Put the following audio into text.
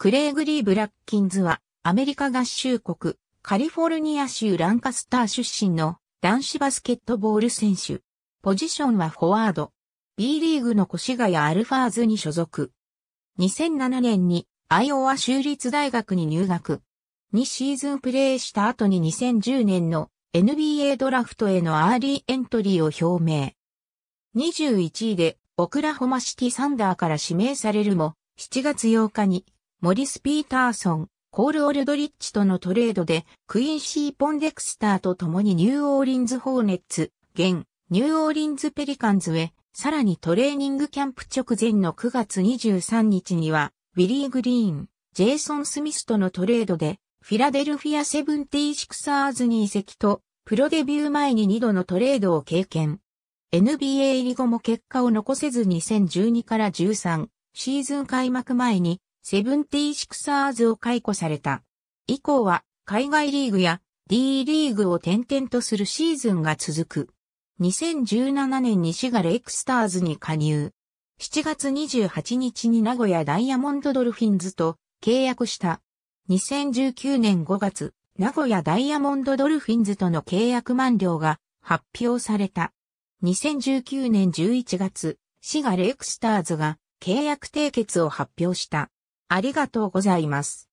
クレイグリー・ブラッキンズは、アメリカ合衆国、カリフォルニア州ランカスター出身の男子バスケットボール選手。ポジションはフォワード。B リーグの越谷アルファーズに所属。2007年にアイオワ州立大学に入学。2シーズンプレーした後に2010年の NBA ドラフトへのアーリーエントリーを表明。21位でオクラホマシティサンダーから指名されるも、7月8日にモリス・ピーターソン、コール・オルドリッチとのトレードで、クインシー・ポンデクスターと共にニューオーリンズ・ホーネッツ、現、ニューオーリンズ・ペリカンズへ、さらにトレーニングキャンプ直前の9月23日には、ウィリー・グリーン、ジェイソン・スミスとのトレードで、フィラデルフィア・セブンティシクサーズに移籍と、プロデビュー前に2度のトレードを経験。NBA 入り後も結果を残せず2012から13シーズン開幕前にセブンティーシクサーズを解雇された。以降は海外リーグや D リーグを転々とするシーズンが続く。2017年にシガレイクスターズに加入。7月28日に名古屋ダイヤモンドドルフィンズと契約した。2019年5月、名古屋ダイヤモンドドルフィンズとの契約満了が発表された。2019年11月、滋賀レイクスターズが契約締結を発表した。ありがとうございます。